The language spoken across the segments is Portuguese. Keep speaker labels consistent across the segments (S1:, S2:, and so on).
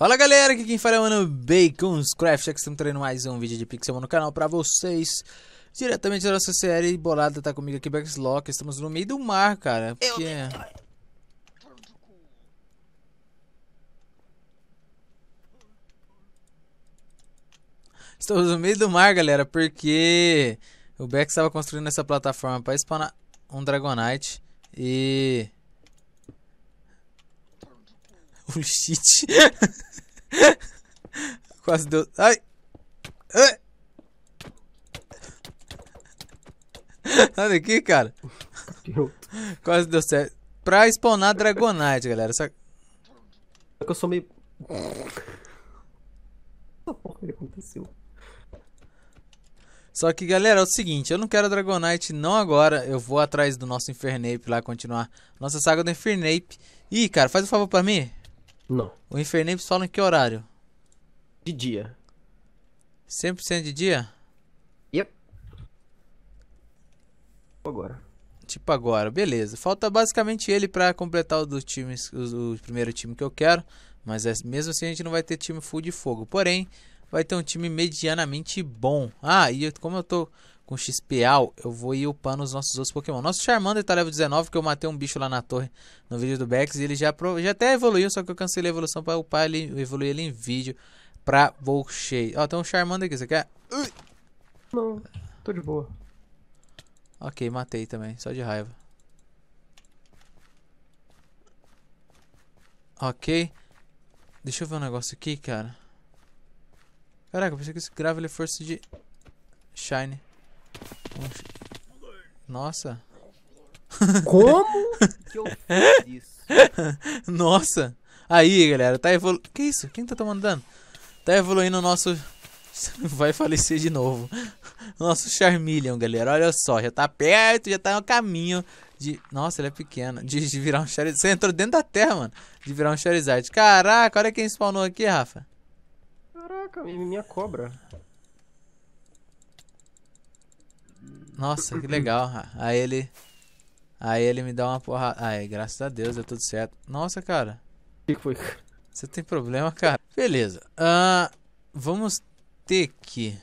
S1: Fala galera, aqui quem fala é o Mano Bacons Craft, aqui estamos treinando mais um vídeo de Pixel no canal pra vocês Diretamente da nossa série bolada, tá comigo aqui Backslock, estamos no meio do mar, cara Porque... Estamos no meio do mar, galera, porque o Beck estava construindo essa plataforma para spawnar um Dragonite e... Shit. Quase deu... Ai! Ai! Sai daqui, cara. Quase deu certo. Pra spawnar Dragonite, galera. Só... É que eu sou meio... porra aconteceu. Só que, galera, é o seguinte, eu não quero Dragonite não agora, eu vou atrás do nosso Infernape lá, continuar nossa saga do Infernape. Ih, cara, faz um favor pra mim. Não. O Infernape fala em que horário? De dia. 100% de dia? Yep. Tipo agora. Tipo agora, beleza. Falta basicamente ele para completar o times, o, o primeiro time que eu quero. Mas é, mesmo assim a gente não vai ter time full de fogo. Porém, vai ter um time medianamente bom. Ah, e eu, como eu tô com XPAL, eu vou ir upando os nossos outros Pokémon. Nosso Charmander tá level 19, que eu matei um bicho lá na torre no vídeo do Bex. E ele já, já até evoluiu, só que eu cancelei a evolução pra upar ele, evoluir ele em vídeo pra Volshade. Ó, tem um Charmander aqui, você quer? Não, tô de boa. Ok, matei também, só de raiva. Ok. Deixa eu ver um negócio aqui, cara. Caraca, eu pensei que esse Graveler fosse de... Shine. Nossa. Como que eu fiz isso? Nossa. Aí, galera, tá evoluindo. Que isso? Quem tá tomando dano? Tá evoluindo o nosso... Vai falecer de novo. Nosso Charmeleon, galera. Olha só, já tá perto, já tá no caminho de... Nossa, ele é pequeno. De, de virar um Charizard. Você entrou dentro da terra, mano. De virar um Charizard. Caraca, olha quem spawnou aqui, Rafa.
S2: Caraca, minha cobra.
S1: Nossa, que legal. Aí ele. Aí ele me dá uma porrada. Ai, graças a Deus, deu tudo certo. Nossa, cara. O que foi? Você tem problema, cara? Beleza. Uh, vamos ter que.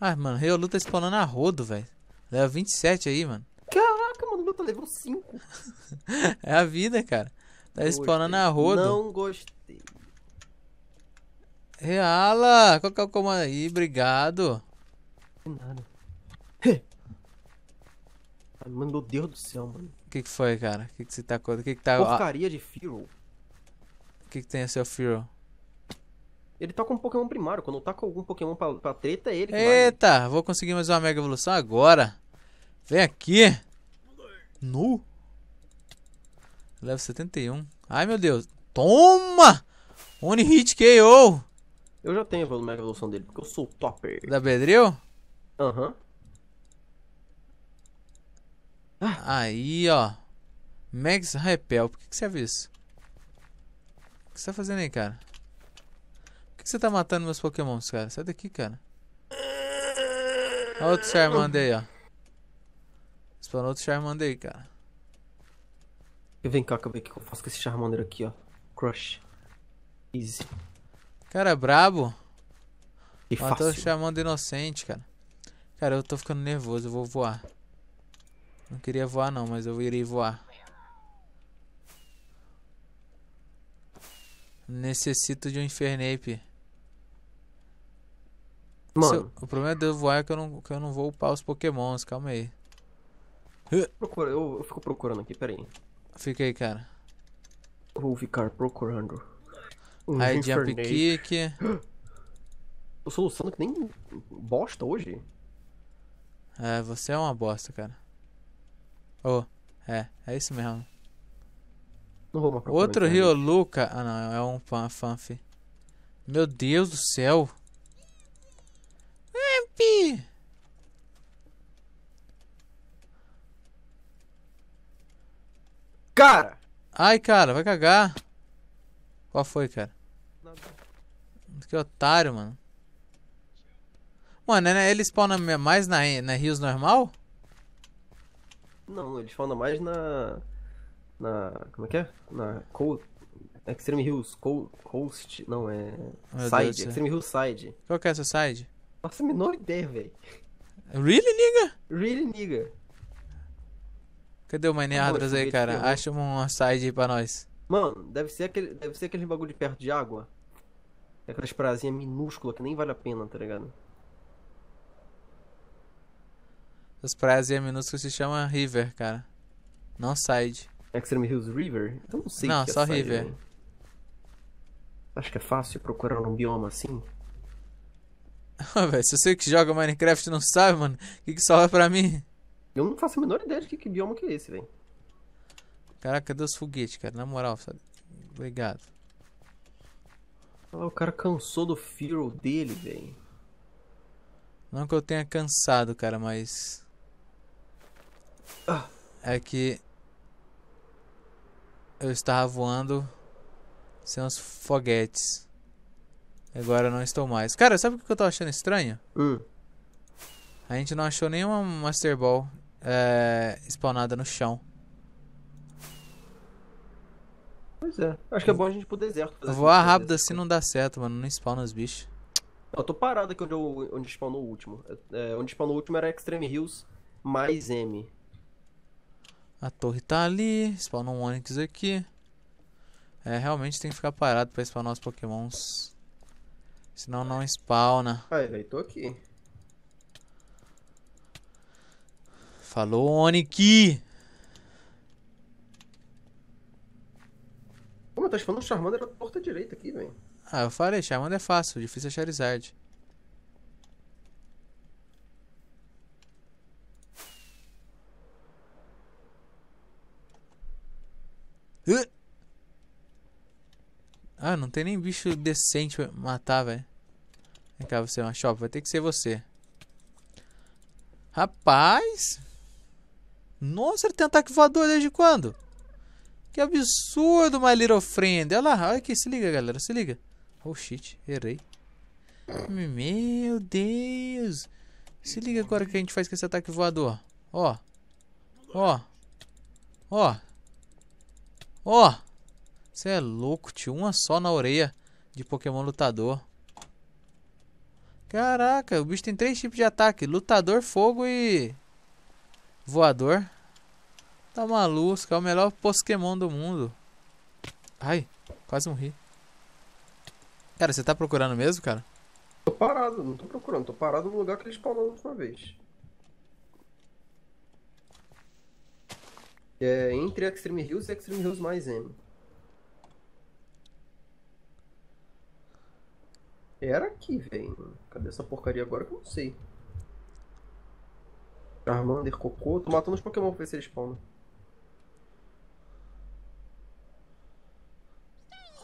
S1: Ai, ah, mano, Reolu tá spawnando a rodo, velho. Leva 27 aí, mano.
S2: Caraca, mano, meu tá level 5.
S1: é a vida, cara. Tá spawnando a rodo. Não
S2: gostei.
S1: Reala, qual que é o comando aí? Obrigado. De nada mano, meu Deus do céu, mano. O que, que foi, cara? O que, que você tá O que, que tá. Porcaria de Firo. O que, que tem a seu Firo?
S2: Ele tá com um Pokémon primário. Quando tá com algum Pokémon pra, pra treta, é ele. Que né?
S1: Eita, vai. vou conseguir mais uma Mega Evolução agora. Vem aqui. Nu. Level 71. Ai, meu Deus. Toma! One Hit KO. Eu já tenho a Mega Evolução dele, porque eu sou o topper. Da Bedrill? Aham. Uhum. Ah. Aí, ó. Max Repel. Por que, que viu isso? O que você tá fazendo aí, cara? Por que, que você tá matando meus pokémons, cara? Sai daqui, cara. Olha outro Charmander aí, ó. Spawnou outro Charmander aí, cara. Vem cá, acabei ver o que eu faço com esse Charmander aqui, ó. Crush. Easy. Cara, é brabo. Que Matou o Charmander inocente, cara. Cara, eu tô ficando nervoso, eu vou voar. Não queria voar não, mas eu irei voar. Necessito de um Infernape. Mano. Eu, o problema de eu voar é que eu, não, que eu não vou upar os pokémons, calma aí.
S2: Procura, eu, eu fico procurando aqui, pera aí. Fica aí, cara. Vou ficar procurando. Um aí, Infernape. Jump Kick.
S1: Tô sou que nem bosta hoje. É, você é uma bosta, cara. Oh, é, é isso mesmo.
S2: Não vou marcar Outro Rio né?
S1: Luca. Ah não, é um fan, fanf. Meu Deus do céu. Amp! É, cara! Ai, cara, vai cagar. Qual foi, cara? Nada. Que otário, mano. Mano, é, né, ele spawna mais na, na rios normal?
S2: Não, eles falam mais na.
S1: Na. Como é que é?
S2: Na. co, Extreme Hills co, Coast. Não, é. Meu é side. Deus Extreme Hills
S1: Side. Qual que é essa side? Nossa, menor ideia, velho. Really, nigga? Really, nigga. Cadê o Maneadras aí, cara? Acha uma side aí pra nós.
S2: Mano, deve ser aquele, deve ser aquele bagulho de perto de água.
S1: Aquelas prazinhas
S2: minúsculas que nem vale a pena, tá ligado?
S1: Os praias e a minúscula se chama River, cara. Não Side. É Extreme Hills River? Então eu não sei. Não, é só River. Né? Acho que é fácil procurar um bioma assim. véio, se você que joga Minecraft não sabe, mano, o que, que sobra pra mim? Eu não faço a menor ideia de que, que bioma que é esse, velho. Caraca, cadê os foguetes, cara? Na moral, sabe? Obrigado. Ah, o cara cansou do Fear dele, velho. Não que eu tenha cansado, cara, mas é que eu estava voando sem uns foguetes. Agora eu não estou mais. Cara, sabe o que eu tô achando estranho? Hum. A gente não achou nenhuma Master Ball é, spawnada no chão. Pois é.
S2: Acho que é bom a gente ir pro deserto. Voar rápido
S1: assim não dá certo, mano. Não spawna os bichos.
S2: Eu tô parado aqui onde, eu, onde spawnou o último. É, onde spawnou o último era Extreme Hills mais M.
S1: A torre tá ali. spawnou um Onix aqui. É, realmente tem que ficar parado pra spawnar os pokémons. Senão não spawna.
S2: Ai, velho, tô aqui.
S1: Falou, Onix?
S2: Pô, mas tá falando Charmander na porta direita aqui, velho.
S1: Ah, eu falei, Charmander é fácil, difícil é Charizard. Ah, não tem nem bicho decente pra matar, velho. Vem cá, você é uma Vai ter que ser você. Rapaz! Nossa, ele tem ataque voador desde quando? Que absurdo, my little friend. Olha lá, olha aqui. Se liga, galera. Se liga. Oh, shit. Errei. Meu Deus. Se liga agora que a gente faz com esse ataque voador. Ó. Ó. Ó. Ó. Você é louco, tio. Uma só na orelha de Pokémon lutador. Caraca, o bicho tem três tipos de ataque: lutador, fogo e. voador. Tá maluco, é o melhor Pokémon do mundo. Ai, quase morri. Cara, você tá procurando mesmo, cara?
S2: Tô parado, não tô procurando, tô parado no lugar que ele spawnou a última vez. É entre Extreme Hills e Extreme Hills mais M. Era aqui, velho. Cadê essa porcaria agora que eu não sei? Charmander, Cocô. Tô matando os Pokémon pra ver se eles spawnam.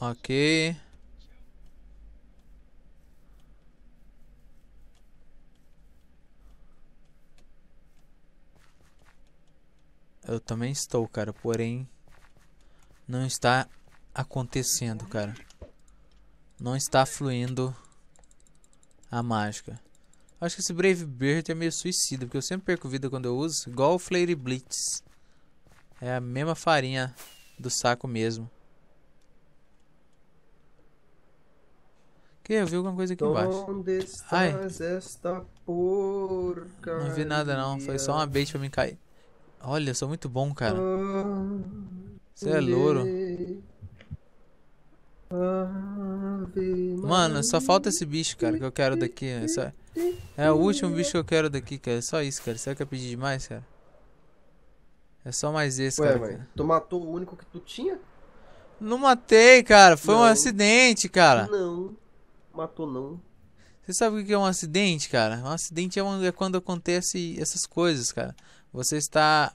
S1: Ok. Eu também estou, cara, porém não está acontecendo, cara. Não está fluindo a mágica. Acho que esse Brave Bird é meio suicida, porque eu sempre perco vida quando eu uso. Igual o Flare Blitz. É a mesma farinha do saco mesmo. Que eu vi alguma coisa aqui embaixo. Ai.
S2: Não vi nada não, foi só
S1: uma bait pra mim cair. Olha, eu sou muito bom, cara.
S2: Você é louro.
S1: Ah. Mano, só falta esse bicho, cara, que eu quero daqui. É, só... é o último bicho que eu quero daqui, cara. É só isso, cara. Será que eu pedi demais, cara? É só mais esse, Ué, cara. Mãe,
S2: tu matou o único que tu tinha?
S1: Não matei, cara. Foi não. um acidente, cara.
S2: Não. Matou não.
S1: Você sabe o que é um acidente, cara? Um acidente é, é quando acontece essas coisas, cara. Você está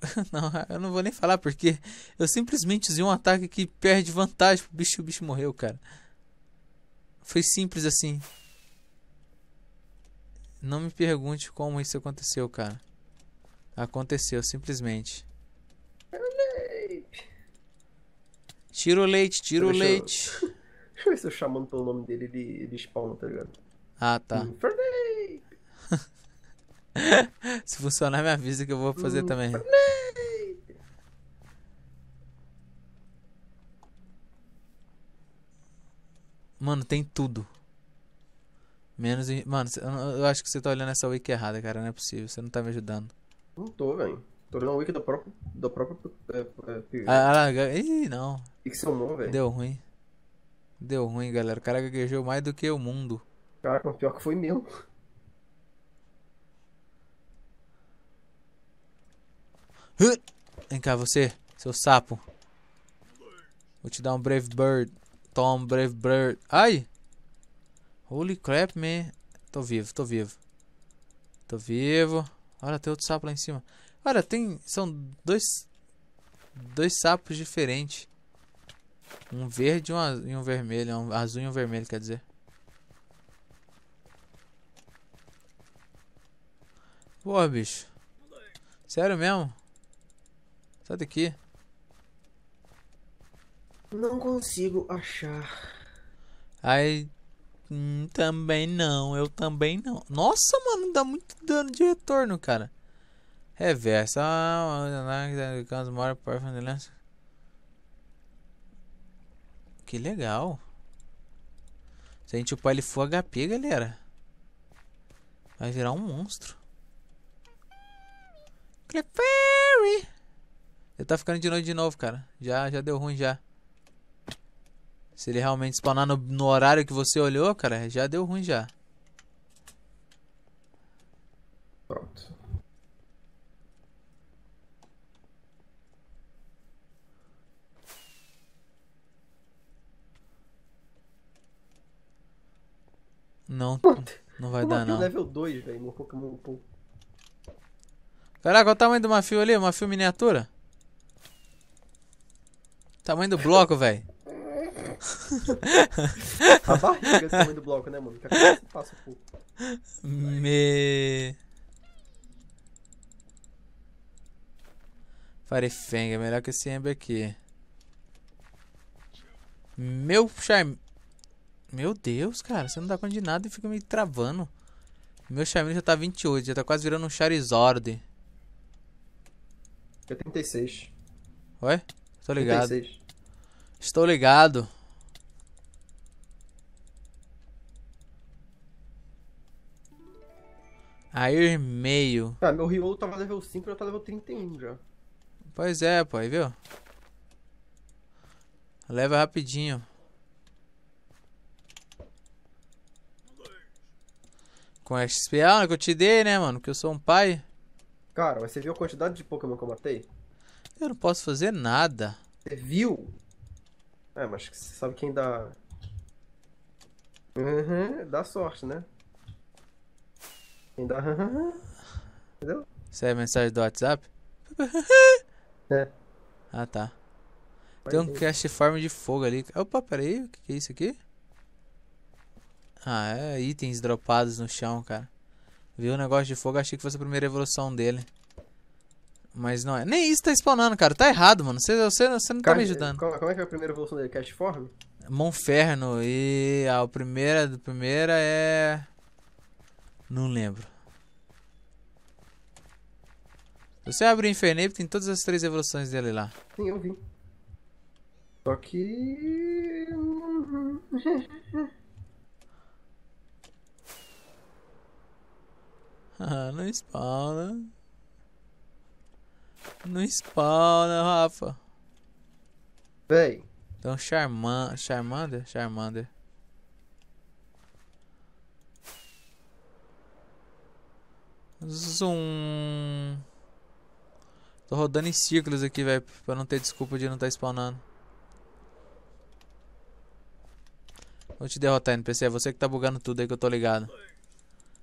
S1: não, eu não vou nem falar porque eu simplesmente usei um ataque que perde vantagem pro bicho e o bicho morreu, cara. Foi simples assim. Não me pergunte como isso aconteceu, cara. Aconteceu, simplesmente. Tira o leite, tira o leite.
S2: deixa eu ver se eu chamando pelo nome dele, ele, ele spawna,
S1: tá ligado? Ah, tá. Infernape! Hum, se funcionar, me avisa que eu vou fazer hum. também. Mano, tem tudo. Menos. Mano, eu acho que você tá olhando essa wiki errada, cara. Não é possível. Você não tá me ajudando.
S2: Não tô, velho. Tô olhando a wiki do próprio. Do próprio. É, é ah, ah, ah, ih, não. velho. Deu ruim.
S1: Deu ruim, galera. O cara gaguejou mais do que o mundo.
S2: Cara, o pior que foi meu.
S1: Vem cá, você, seu sapo. Vou te dar um Brave Bird. Toma Brave Bird. Ai! Holy crap, man. Tô vivo, tô vivo. Tô vivo. Olha, tem outro sapo lá em cima. Olha, tem... São dois... Dois sapos diferentes. Um verde e um, azul, e um vermelho. Um azul e um vermelho, quer dizer. Pô, bicho. Sério mesmo? Sai daqui. Não consigo achar. Ai. Hum, também não, eu também não. Nossa, mano, dá muito dano de retorno, cara. Reversa. Que legal. Se a gente upar ele for HP, galera. Vai virar um monstro. Clefairy! Ele tá ficando de noite de novo, cara. Já, já deu ruim já. Se ele realmente spawnar no, no horário que você olhou, cara, já deu ruim já. Pronto. Não, não vai dar, é não. level
S2: 2, velho, no Pokémon Go.
S1: Caraca, olha o tamanho do Mafio ali, Mafio miniatura. Tamanho do bloco, velho. A barriga do tamanho do bloco, né, mano? Que a que passa por... Me... Farefeng, é melhor que esse Ember aqui. Meu charme... Meu Deus, cara. Você não dá conta de nada e fica me travando. Meu charme já tá 28. Já tá quase virando um Charizard. Eu 36. Ué? Tô ligado. 36. Estou ligado. Aí meio. Ah, meu Rio tava
S2: tá level 5 tá e eu tava level 31 já.
S1: Pois é, pô, aí viu? Leva rapidinho. Com XP, ah, que eu te dei, né, mano? Que eu sou um pai.
S2: Cara, mas você viu a quantidade de Pokémon que eu matei?
S1: Eu não posso fazer nada. Você viu?
S2: É, mas você sabe quem dá. Uhum, dá sorte, né? Quem dá. entendeu?
S1: Isso é a mensagem do WhatsApp? é. Ah, tá. Tem um castiforme de fogo ali. Opa, peraí, o que, é isso aqui? Ah, é itens dropados no chão, cara. Viu o negócio de fogo, achei que fosse a primeira evolução dele. Mas não é. Nem isso tá spawnando, cara. Tá errado, mano. Você, você, você não Car... tá me ajudando.
S2: Como é que é a primeira evolução dele? Cashform?
S1: Monferno. E a primeira, a primeira é... Não lembro. você abrir o Infernape, tem todas as três evoluções dele lá. Sim, eu vi. Só que... ah, não spawna. Não spawna, né, Rafa. Véi. Então, Charman... Charmander? Charmander. Zoom. Tô rodando em círculos aqui, velho. Pra não ter desculpa de não tá spawnando. Vou te derrotar, NPC. É você que tá bugando tudo aí que eu tô ligado.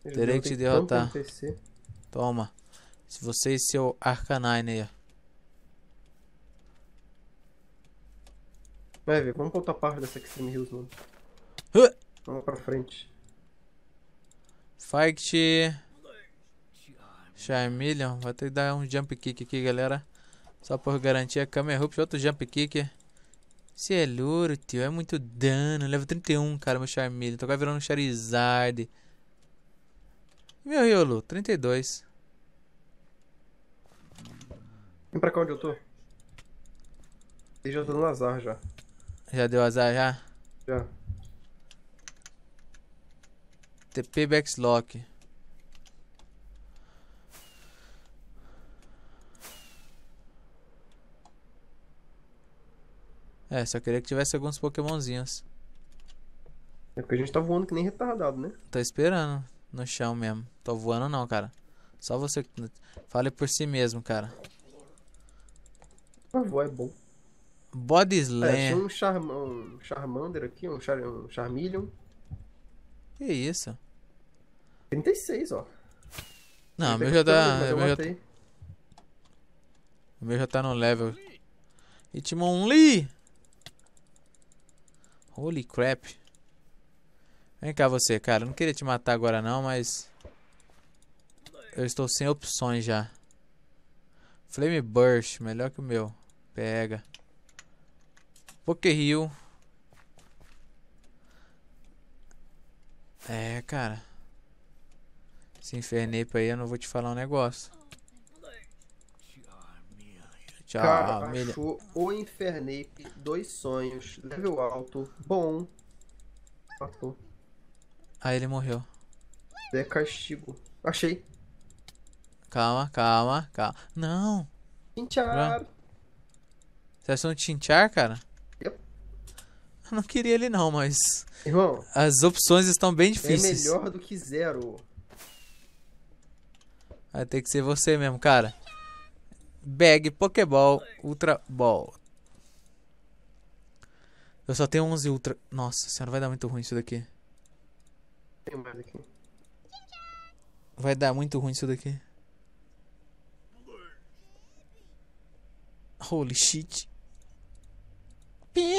S1: Eu Terei que te derrotar. Toma. Se você e seu Arcanine aí, ó. Vai ver, vamos voltar parte dessa Extreme Hills, mano. Uh! Vamos pra frente. Fight. Charmeleon. Vou ter que dar um jump kick aqui, galera. Só por garantir a câmera Hoops, outro jump kick. Você é louro, tio. É muito dano. Leva 31, cara, meu Charmeleon. Tô quase virando um Charizard. Meu Riolu, 32. Vem pra cá onde eu tô. Ele já tá no azar já. Já deu azar já? Já. TP Backslock. É, só queria que tivesse alguns pokémonzinhos. É porque a gente tá voando que nem retardado, né? Tô esperando. No chão mesmo. Tô voando não, cara. Só você. Fale por si mesmo, cara. Mas voar é bom. Body Slam. É, tinha
S2: um, Char um Charmander aqui, um, Char um Charmeleon. Que isso? 36, ó.
S1: Não, o meu já tá. Eu meu já tá... O meu já tá no level. Hitmon Lee! Holy crap. Vem cá você, cara. Eu não queria te matar agora não, mas... Eu estou sem opções já. Flame Burst, melhor que o meu. Pega. Poké Rio. É, cara. Se infernei pra aí, eu não vou te falar um negócio. Tchau, Cara, milha.
S2: achou o Infernape, dois sonhos, level alto, bom. Matou.
S1: Aí ah, ele morreu. É castigo. Achei. Calma, calma, calma. Não!
S2: Chinchar!
S1: Você achou um chinchar, cara? Eu não queria ele não, mas. Irmão. As opções estão bem é difíceis. É melhor
S2: do que zero.
S1: Vai ter que ser você mesmo, cara. Bag, Pokéball, Ultra Ball. Eu só tenho 11 Ultra. Nossa senhora, vai dar muito ruim isso daqui. Tem mais aqui. Vai dar muito ruim isso daqui. Holy shit. Pi!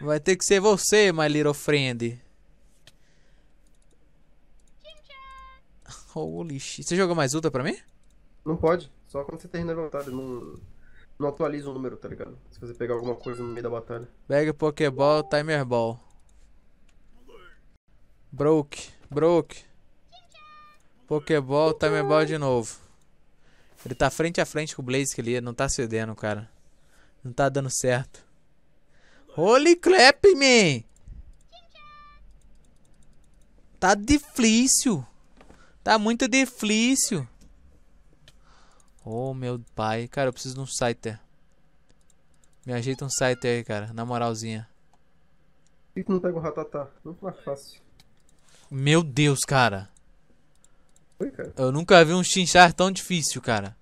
S1: Vai ter que ser você, my little friend. Holy shit. Você joga mais luta pra mim?
S2: Não pode. Só quando você termina a batalha. Não, não atualiza o número, tá ligado? Se você pegar alguma coisa no meio da batalha.
S1: Pega Pokéball, Timer Ball. Broke. Broke. Pokéball, Timer Ball de novo. Ele tá frente a frente com o Blaze que ele não tá cedendo, cara. Não tá dando certo. Holy crap, man. Tá difícil. Tá muito difícil. Oh, meu pai. Cara, eu preciso de um site. Me ajeita um site aí, cara. Na moralzinha.
S2: Por que tu não pega o ratatá? Muito é mais fácil.
S1: Meu Deus, cara. Oi, cara. Eu nunca vi um chinchar tão difícil, cara.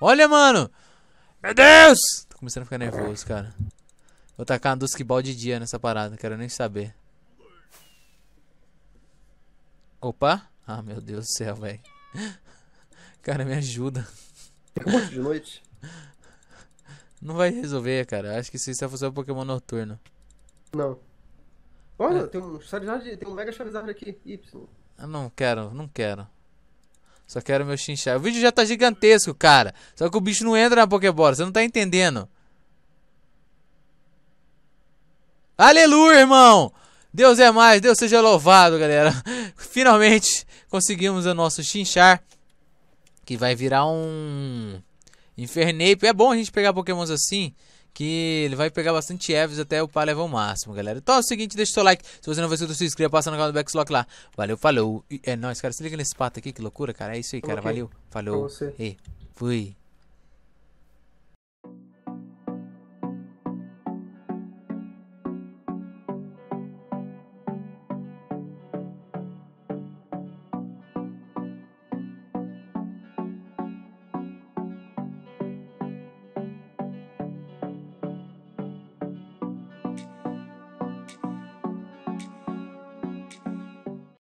S1: Olha, mano. Meu Deus! começando a ficar nervoso, cara. Vou tacar uma Dusk Ball de dia nessa parada, quero nem saber. Opa! Ah, meu Deus do céu, velho. Cara, me ajuda. de noite? Não vai resolver, cara. Acho que se isso vai um Pokémon noturno.
S2: Não. Olha, é. tem um Charizard, tem um Mega Charizard aqui, Y.
S1: Eu não quero, não quero. Só quero meu chinchar. O vídeo já tá gigantesco, cara. Só que o bicho não entra na Pokébola. Você não tá entendendo. Aleluia, irmão! Deus é mais, Deus seja louvado, galera. Finalmente conseguimos o nosso chinchar. Que vai virar um. Infernape. É bom a gente pegar pokémons assim que ele vai pegar bastante Eves até o upar level máximo, galera. Então é o seguinte, deixa o seu like. Se você não for inscrito, se inscreva, passa no canal do Backslock lá. Valeu, falou. E é nóis, cara. Se liga nesse pato aqui, que loucura, cara. É isso aí, cara. Okay. Valeu, falou. E fui.